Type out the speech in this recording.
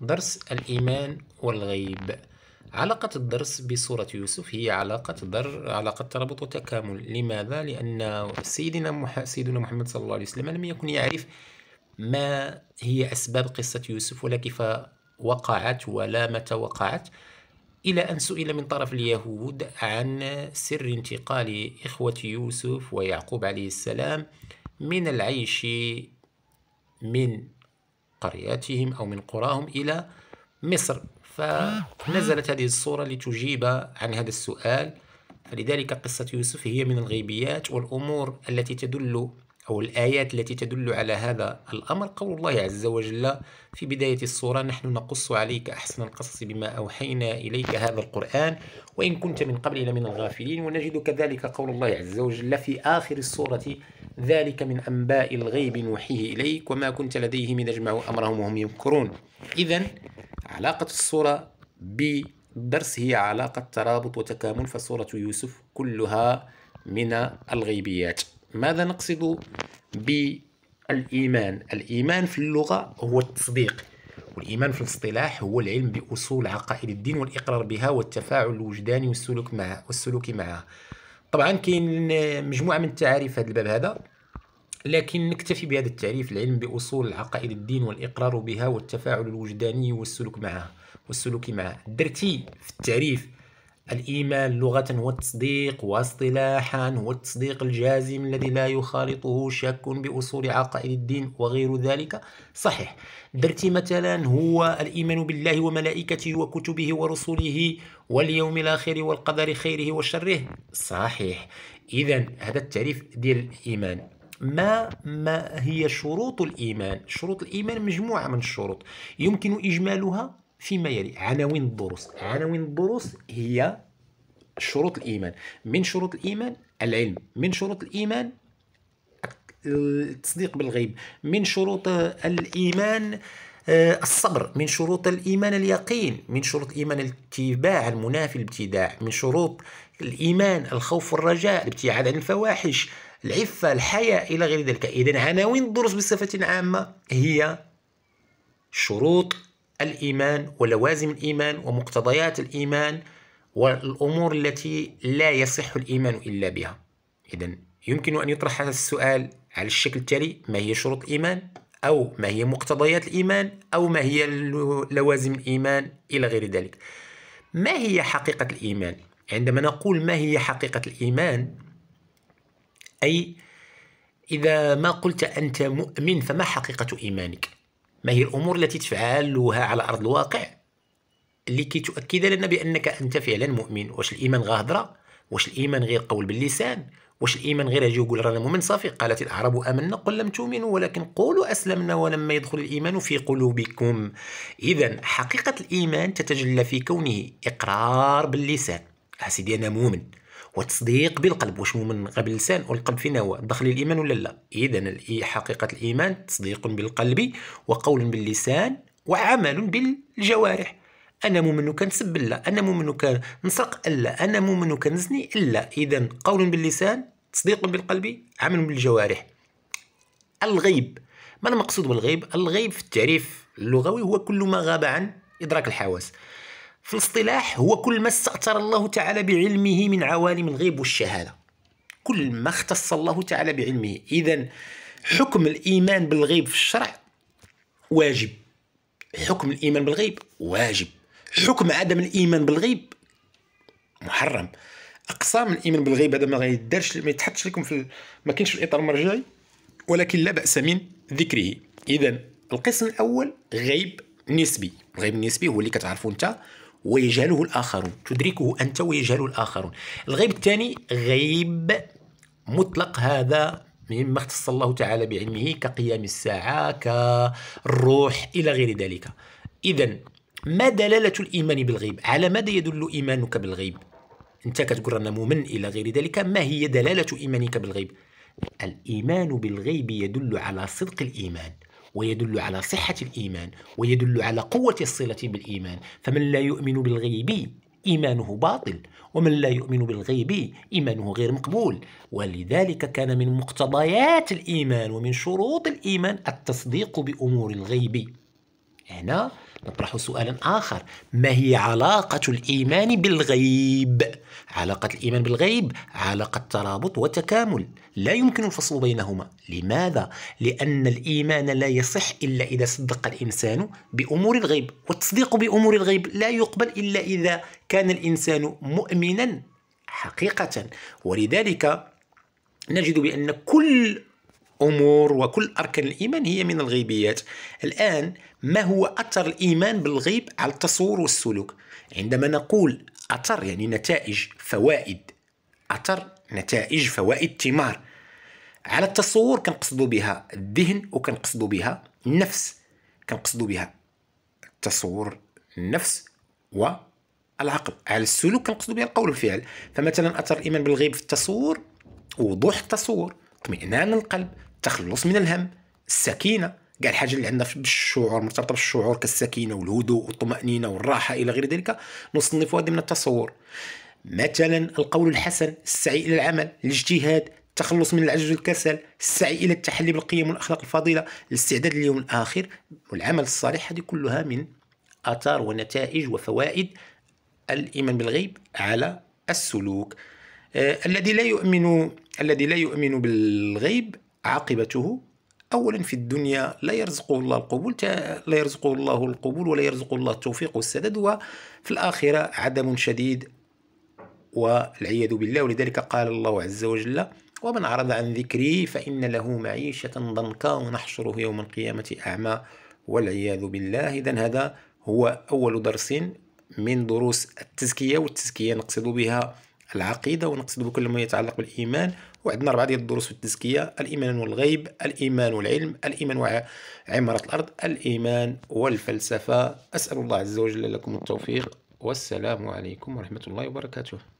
درس الإيمان والغيب علاقة الدرس بسورة يوسف هي علاقة در علاقة ترابط وتكامل لماذا؟ لأن سيدنا مح... سيدنا محمد صلى الله عليه وسلم لم يكن يعرف ما هي أسباب قصة يوسف ولا كيف وقعت ولا متى وقعت إلى أن سئل من طرف اليهود عن سر انتقال إخوة يوسف ويعقوب عليه السلام من العيش من قرياتهم أو من قراهم إلى مصر فنزلت هذه الصورة لتجيب عن هذا السؤال فلذلك قصة يوسف هي من الغيبيات والأمور التي تدل أو الآيات التي تدل على هذا الأمر قول الله عز وجل في بداية الصورة نحن نقص عليك أحسن القصص بما أوحينا إليك هذا القرآن وإن كنت من قبل لمن الغافلين ونجد كذلك قول الله عز وجل في آخر الصورة ذلك من أنباء الغيب نوحيه إليك وما كنت لديهم إذا اجمعوا أمرهم وهم يمكرون إذا علاقة الصورة بالدرس هي علاقة ترابط وتكامل فصورة يوسف كلها من الغيبيات ماذا نقصد بالإيمان الإيمان في اللغة هو التصديق والإيمان في الاصطلاح هو العلم بأصول عقائد الدين والإقرار بها والتفاعل الوجداني والسلوك معها والسلوك معها طبعا كاين مجموعه من التعاريف في هذا الباب هذا لكن نكتفي بهذا التعريف العلم بأصول عقائد الدين والإقرار بها والتفاعل الوجداني والسلوك معها والسلوك معها درتي في التعريف الإيمان لغة والتصديق واصطلاحا والتصديق الجازم الذي لا يخالطه شك بأصول عقائد الدين وغير ذلك صحيح درتي مثلا هو الإيمان بالله وملائكته وكتبه ورسله واليوم الآخر والقدر خيره وشره صحيح إذا هذا التعريف ديال الإيمان ما ما هي شروط الإيمان شروط الإيمان مجموعة من الشروط يمكن إجمالها فيما يلي عناوين الدروس عناوين الدروس هي شروط الإيمان من شروط الإيمان العلم من شروط الإيمان التصديق بالغيب من شروط الإيمان الصبر من شروط الإيمان اليقين من شروط الإيمان الاتباع المنافي الابتداع من شروط الإيمان الخوف والرجاء الابتعاد عن الفواحش العفة الحياء إلى غير ذلك إذا عناوين الدروس بصفة عامة هي شروط الإيمان ولوازم الإيمان ومقتضيات الإيمان والأمور التي لا يصح الإيمان إلا بها إذا يمكن أن يطرح هذا السؤال على الشكل التالي ما هي شروط الإيمان أو ما هي مقتضيات الإيمان أو ما هي لوازم الإيمان إلى غير ذلك ما هي حقيقة الإيمان عندما نقول ما هي حقيقة الإيمان أي إذا ما قلت أنت مؤمن فما حقيقة إيمانك ما هي الأمور التي تفعلها على أرض الواقع لكي تؤكد لنا بأنك أنت فعلا مؤمن واش الإيمان غا هضرة واش الإيمان غير قول باللسان واش الإيمان غير أجي وقول رانا مؤمن صافي قالت الأعراب آمنا قل لم تؤمنوا ولكن قولوا أسلمنا ولما يدخل الإيمان في قلوبكم إذا حقيقة الإيمان تتجلى في كونه إقرار باللسان أسيدي أه أنا مؤمن والتصديق بالقلب واش مؤمن قبل اللسان والقلب فينا هو دخل الايمان ولا لا اذا حقيقه الايمان تصديق بالقلب وقول باللسان وعمل بالجوارح انا مؤمن كنسب لا انا مؤمن كنسرق لا انا مؤمن كنزني الا اذا قول باللسان تصديق بالقلب عمل بالجوارح الغيب ما المقصود بالغيب الغيب في التعريف اللغوي هو كل ما غاب عن ادراك الحواس في الاصطلاح هو كل ما استأثر الله تعالى بعلمه من عوالم الغيب والشهادة كل ما اختص الله تعالى بعلمه إذا حكم الإيمان بالغيب في الشرع واجب حكم الإيمان بالغيب واجب حكم عدم الإيمان بالغيب محرم أقسام الإيمان بالغيب هذا ما غيدارش ما يتحطش لكم في ما كاينش في الإطار المرجعي ولكن لا بأس من ذكره إذا القسم الأول غيب نسبي الغيب النسبي هو اللي كتعرفوا أنت ويجهله الآخرون تدركه أنت ويجهله الآخرون الغيب الثاني غيب مطلق هذا مما اختص الله تعالى بعلمه كقيام الساعة كالروح إلى غير ذلك إذا ما دلالة الإيمان بالغيب على ماذا يدل إيمانك بالغيب أنت كتقول أنا مؤمن إلى غير ذلك ما هي دلالة إيمانك بالغيب الإيمان بالغيب يدل على صدق الإيمان ويدل على صحة الإيمان ويدل على قوة الصلة بالإيمان فمن لا يؤمن بالغيب إيمانه باطل ومن لا يؤمن بالغيب إيمانه غير مقبول ولذلك كان من مقتضيات الإيمان ومن شروط الإيمان التصديق بأمور الغيب هنا نطرح سؤالا آخر ما هي علاقة الإيمان بالغيب؟ علاقة الإيمان بالغيب علاقة ترابط وتكامل لا يمكن الفصل بينهما لماذا؟ لأن الإيمان لا يصح إلا إذا صدق الإنسان بأمور الغيب والتصديق بأمور الغيب لا يقبل إلا إذا كان الإنسان مؤمنا حقيقة ولذلك نجد بأن كل أمور وكل أركان الإيمان هي من الغيبيات الآن ما هو أثر الإيمان بالغيب على التصور والسلوك عندما نقول أثر يعني نتائج فوائد أثر نتائج فوائد ثمار على التصور كنقصدو بها الذهن وكنقصدو بها النفس كنقصدو بها التصور النفس والعقل على السلوك كنقصدو بها القول والفعل فمثلا أثر الإيمان بالغيب في التصور وضوح التصور اطمئنان القلب التخلص من الهم السكينه كاع الحاجه اللي عندنا بالشعور مرتبطه بالشعور كالسكينه والهدوء والطمانينه والراحه الى غير ذلك نصنفها ضمن التصور مثلا القول الحسن السعي الى العمل الاجتهاد التخلص من العجز والكسل السعي الى التحلي بالقيم والاخلاق الفضيله الاستعداد لليوم الاخر والعمل الصالح هذه كلها من اثار ونتائج وفوائد الايمان بالغيب على السلوك آه، الذي لا يؤمن الذي لا يؤمن بالغيب عاقبته اولا في الدنيا لا يرزقه الله القبول لا يرزقه الله القبول ولا يرزقه الله التوفيق والسداد وفي الاخره عدم شديد والعياذ بالله ولذلك قال الله عز وجل ومن أعرض عن ذكري فإن له معيشة ضنكا ونحشره يوم القيامة أعمى والعياذ بالله إذا هذا هو أول درس من دروس التزكية والتزكية نقصد بها العقيدة ونقصد بكل ما يتعلق بالإيمان وعندنا أربعة ديال الدروس في التزكية الإيمان والغيب الإيمان والعلم الإيمان وعمارة الأرض الإيمان والفلسفة أسأل الله عز وجل لكم التوفيق والسلام عليكم ورحمة الله وبركاته